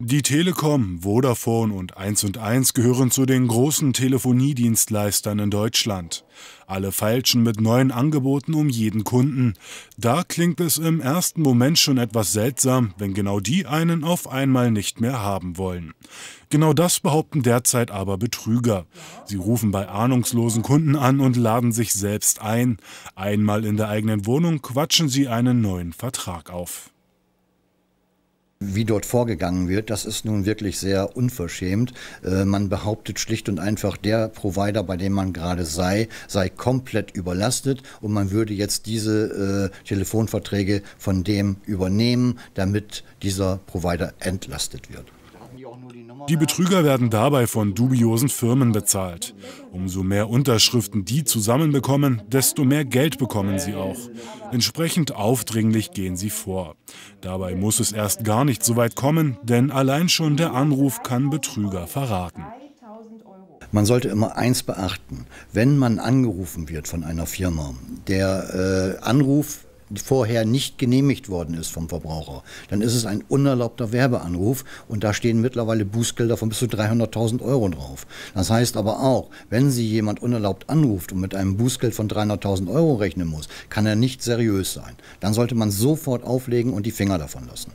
Die Telekom, Vodafone und 1&1 gehören zu den großen Telefoniedienstleistern in Deutschland. Alle feilschen mit neuen Angeboten um jeden Kunden. Da klingt es im ersten Moment schon etwas seltsam, wenn genau die einen auf einmal nicht mehr haben wollen. Genau das behaupten derzeit aber Betrüger. Sie rufen bei ahnungslosen Kunden an und laden sich selbst ein. Einmal in der eigenen Wohnung quatschen sie einen neuen Vertrag auf. Wie dort vorgegangen wird, das ist nun wirklich sehr unverschämt. Äh, man behauptet schlicht und einfach, der Provider, bei dem man gerade sei, sei komplett überlastet und man würde jetzt diese äh, Telefonverträge von dem übernehmen, damit dieser Provider entlastet wird. Die Betrüger werden dabei von dubiosen Firmen bezahlt. Umso mehr Unterschriften die zusammenbekommen, desto mehr Geld bekommen sie auch. Entsprechend aufdringlich gehen sie vor. Dabei muss es erst gar nicht so weit kommen, denn allein schon der Anruf kann Betrüger verraten. Man sollte immer eins beachten, wenn man angerufen wird von einer Firma. Der äh, Anruf vorher nicht genehmigt worden ist vom Verbraucher, dann ist es ein unerlaubter Werbeanruf und da stehen mittlerweile Bußgelder von bis zu 300.000 Euro drauf. Das heißt aber auch, wenn Sie jemand unerlaubt anruft und mit einem Bußgeld von 300.000 Euro rechnen muss, kann er nicht seriös sein. Dann sollte man sofort auflegen und die Finger davon lassen.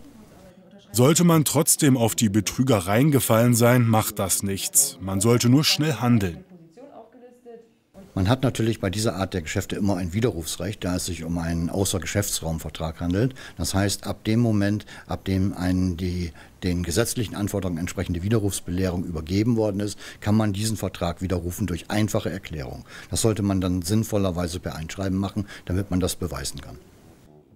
Sollte man trotzdem auf die Betrügereien gefallen sein, macht das nichts. Man sollte nur schnell handeln. Man hat natürlich bei dieser Art der Geschäfte immer ein Widerrufsrecht, da es sich um einen Außergeschäftsraumvertrag handelt. Das heißt, ab dem Moment, ab dem einen die den gesetzlichen Anforderungen entsprechende Widerrufsbelehrung übergeben worden ist, kann man diesen Vertrag widerrufen durch einfache Erklärung. Das sollte man dann sinnvollerweise per Einschreiben machen, damit man das beweisen kann.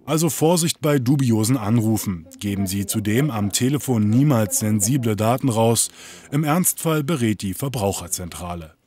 Also Vorsicht bei dubiosen Anrufen. Geben Sie zudem am Telefon niemals sensible Daten raus. Im Ernstfall berät die Verbraucherzentrale.